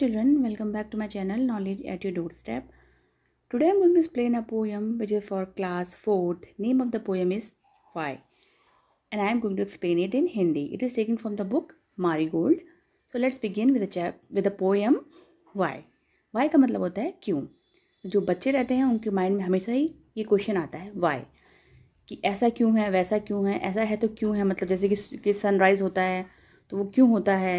children, welcome back to my channel Knowledge at your doorstep. Today i'm going to explain a poem which is for class 4th. Name of the poem is Why and I am going to explain it in Hindi. It is taken from the book Marigold. So let's begin with a chap with a poem Why. Why ka matlab hota hai kyun jo bacche rehte hain unke mind mein hamesha hi ye question aata hai why ki aisa kyun hai waisa kyun hai aisa hai to kyun hai matlab jaise ki sunrise hota hai to wo kyun hota hai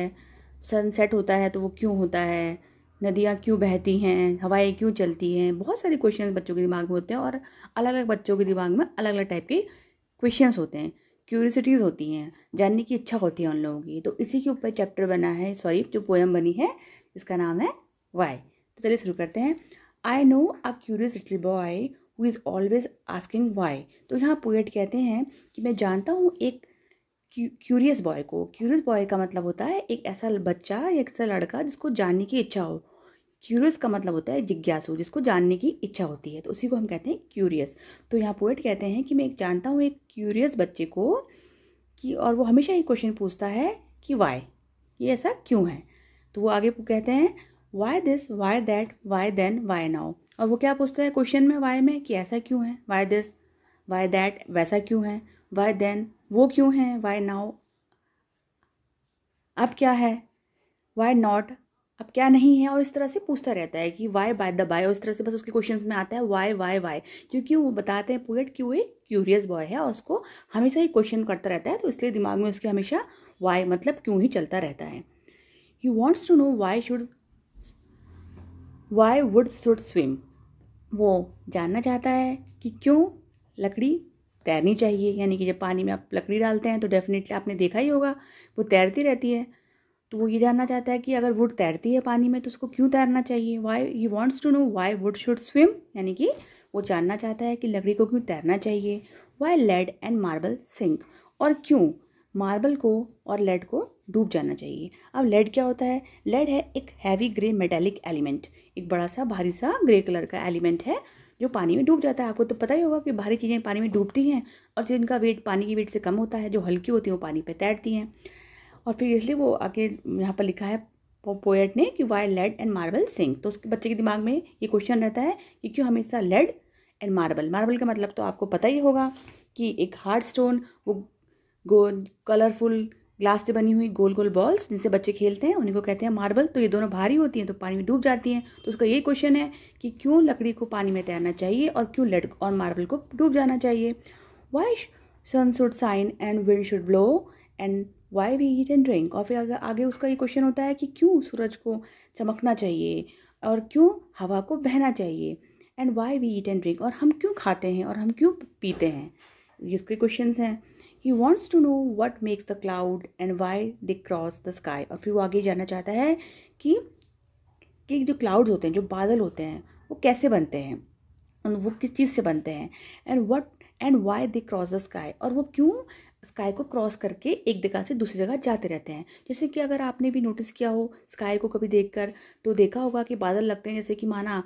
sunset होता है तो वो क्यों होता है नदियाँ क्यों बहती हैं हवाएं क्यों चलती हैं बहुत सारे क्वेश्चन बच्चों के दिमाग में होते हैं और अलग अलग बच्चों के दिमाग में अलग अलग टाइप के क्वेश्चंस होते हैं क्यूरियसिटीज़ होती हैं जानने की इच्छा होती है उन लोगों की तो इसी के ऊपर चैप्टर बना है सॉरी जो पोएम बनी है इसका नाम है वाई तो चलिए शुरू करते हैं I know a curious little boy who is always asking why तो यहाँ पोएट कहते हैं कि मैं जानता हूँ एक क्यूरियस बॉय को क्यूरियस बॉय का मतलब होता है एक ऐसा बच्चा एक ऐसा लड़का जिसको जानने की इच्छा हो क्यूरियस का मतलब होता है जिज्ञासु जिसको जानने की इच्छा होती है तो उसी को हम कहते हैं क्यूरियस तो यहाँ पोइट कहते हैं कि मैं एक जानता हूँ एक क्यूरियस बच्चे को कि और वो हमेशा ये क्वेश्चन पूछता है कि वाई ये ऐसा क्यों है तो वो आगे कहते हैं why this why that why then why now और वो क्या पूछता है क्वेश्चन में वाई में कि ऐसा क्यों है वाई दिस वाई दैट वैसा क्यों है वाई देन वो क्यों हैं वाई नाउ अब क्या है वाई नॉट अब क्या नहीं है और इस तरह से पूछता रहता है कि वाई बाय द बाय और इस तरह से बस उसके क्वेश्चन में आता है वाई वाई वाई क्योंकि वो बताते हैं पोएट कि वो एक क्यूरियस बॉय है और उसको हमेशा ही क्वेश्चन करता रहता है तो इसलिए दिमाग में उसके हमेशा वाई मतलब क्यों ही चलता रहता है ही wants to know why should why would should swim वो जानना चाहता है कि क्यों लकड़ी तैरनी चाहिए यानी कि जब पानी में आप लकड़ी डालते हैं तो डेफिनेटली आपने देखा ही होगा वो तैरती रहती है तो वो ये जानना चाहता है कि अगर वुड तैरती है पानी में तो उसको क्यों तैरना चाहिए why he wants to know why would should swim यानी कि वो जानना चाहता है कि लकड़ी को क्यों तैरना चाहिए why lead and marble sink और क्यों मार्बल को और लेड को डूब जाना चाहिए अब लेड क्या होता है लेड है एक हैवी ग्रे मेटेलिक एलिमेंट एक बड़ा सा भारी सा ग्रे कलर का एलिमेंट है जो पानी में डूब जाता है आपको तो पता ही होगा कि भारी चीज़ें पानी में डूबती हैं और जिनका वेट पानी की वेट से कम होता है जो हल्की होती हैं वो पानी पर तैरती हैं और फिर इसलिए वो आगे यहाँ पर लिखा है पोएट ने कि why lead and marble sink तो उसके बच्चे के दिमाग में ये क्वेश्चन रहता है कि क्यों हमेशा लेड एंड मार्बल मार्बल का मतलब तो आपको पता ही होगा कि एक हार्ड स्टोन वो गो कलरफुल ग्लास से बनी हुई गोल गोल बॉल्स जिनसे बच्चे खेलते हैं उन्हीं को कहते हैं मार्बल तो ये दोनों भारी होती हैं तो पानी में डूब जाती हैं तो उसका ये क्वेश्चन है कि क्यों लकड़ी को पानी में तैरना चाहिए और क्यों लड़ और मार्बल को डूब जाना चाहिए why sun should shine and wind should blow and why we eat and drink और फिर अगर आगे उसका ये क्वेश्चन होता है कि क्यों सूरज को चमकना चाहिए और क्यों हवा को बहना चाहिए and why we eat and drink और हम क्यों खाते हैं और हम क्यों पीते हैं ये उसके क्वेश्चन हैं he wants to know what makes the cloud and why they cross the sky और फिर वो आगे जानना चाहता है कि कि जो क्लाउड्स होते हैं जो बादल होते हैं वो कैसे बनते हैं और वो किस चीज़ से बनते हैं and what and why they cross the sky और वो क्यों स्काई को क्रॉस करके एक जगह से दूसरी जगह जाते रहते हैं जैसे कि अगर आपने भी नोटिस किया हो स्काई को कभी देखकर तो देखा होगा कि बादल लगते हैं जैसे कि माना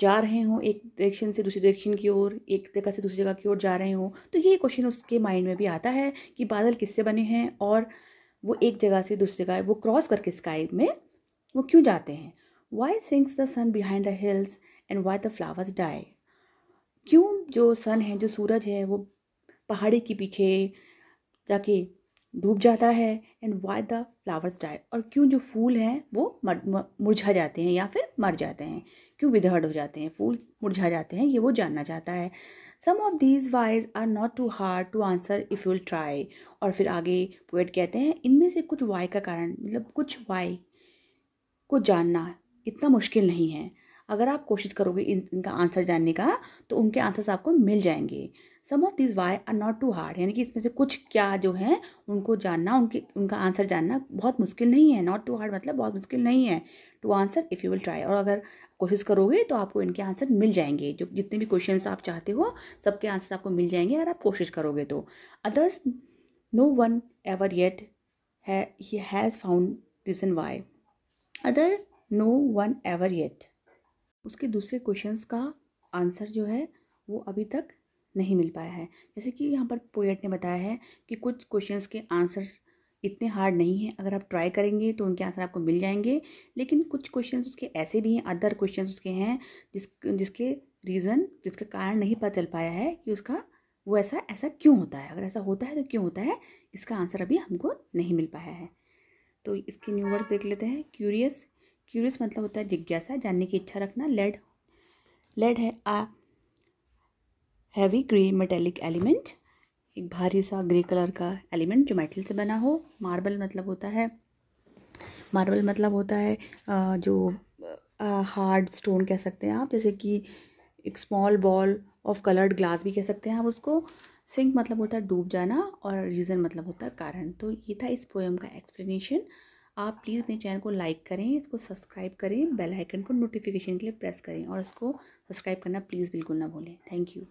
जा रहे हों एक डायरेक्शन से दूसरी डायरेक्शन की ओर एक जगह से दूसरी जगह की ओर जा रहे हों तो ये क्वेश्चन उसके माइंड में भी आता है कि बादल किससे बने हैं और वो एक जगह से दूसरी जगह वो क्रॉस करके स्काई में वो क्यों जाते हैं why sinks the sun behind the hills and why the flowers die क्यों जो सन है जो सूरज है वो पहाड़ी के पीछे जाके डूब जाता है and why the flowers die और क्यों जो फूल हैं वो मुरझा जाते हैं या फिर मर जाते हैं क्यों विधहड हो जाते हैं फूल मुरझा जाते हैं ये वो जानना चाहता है some of these whys are not too hard to answer if you'll try और फिर आगे पोएट कहते हैं इनमें से कुछ वाई का कारण मतलब कुछ वाई को जानना इतना मुश्किल नहीं है अगर आप कोशिश करोगे इन इनका आंसर जानने का तो उनके आंसर्स आपको मिल जाएंगे some of this why are not too hard यानी कि इसमें से कुछ क्या जो है उनको जानना उनके उनका आंसर जानना बहुत मुश्किल नहीं है नॉट टू हार्ड मतलब बहुत मुश्किल नहीं है to answer if you will try और अगर कोशिश करोगे तो आपको इनके आंसर मिल जाएंगे जो जितने भी क्वेश्चन आप चाहते हो सबके आंसर आपको मिल जाएंगे अगर आप कोशिश करोगे तो others no one ever yet he has found reason why other no one ever yet उसके दूसरे क्वेश्चंस का आंसर जो है वो अभी तक नहीं मिल पाया है जैसे कि यहाँ पर पोएट ने बताया है कि कुछ क्वेश्चंस के आंसर्स इतने हार्ड नहीं हैं अगर आप ट्राई करेंगे तो उनके आंसर आपको मिल जाएंगे लेकिन कुछ क्वेश्चंस उसके ऐसे भी हैं अदर क्वेश्चंस उसके हैं जिस जिसके रीज़न जिसका कारण नहीं पता चल पाया है कि उसका वो ऐसा ऐसा क्यों होता है अगर ऐसा होता है तो क्यों होता है इसका आंसर अभी हमको नहीं मिल पाया है तो इसके न्यू देख लेते हैं क्यूरियस क्यूरियस मतलब होता है जिज्ञासा जानने की इच्छा रखना लेड लेड है a heavy grey metallic element एक भारी सा ग्रे कलर का एलिमेंट जो मेटल से बना हो मार्बल मतलब होता है मार्बल मतलब होता है जो हार्ड स्टोन कह सकते हैं आप जैसे कि एक small ball of coloured glass भी कह सकते हैं आप उसको सिंक मतलब होता है डूब जाना और रीज़न मतलब होता है कारण तो ये था इस पोएम का एक्सप्लेनेशन आप प्लीज़ मेरे चैनल को लाइक करें इसको सब्सक्राइब करें बेल आइकन को नोटिफिकेशन के लिए प्रेस करें और इसको सब्सक्राइब करना प्लीज़ बिल्कुल ना भूलें थैंक यू